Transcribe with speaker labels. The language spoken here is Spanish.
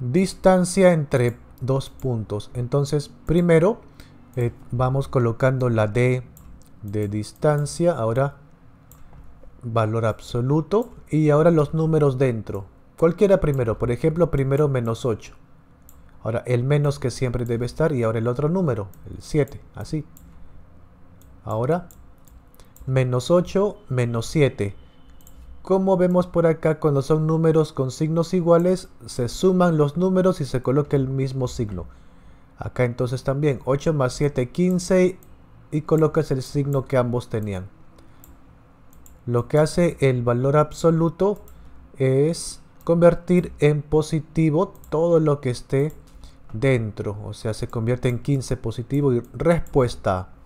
Speaker 1: distancia entre dos puntos. Entonces, primero eh, vamos colocando la D de distancia, ahora valor absoluto y ahora los números dentro. Cualquiera primero, por ejemplo, primero menos 8. Ahora el menos que siempre debe estar y ahora el otro número, el 7, así. Ahora menos 8, menos 7. Como vemos por acá, cuando son números con signos iguales, se suman los números y se coloca el mismo signo. Acá entonces también, 8 más 7, 15 y colocas el signo que ambos tenían. Lo que hace el valor absoluto es convertir en positivo todo lo que esté dentro. O sea, se convierte en 15 positivo y respuesta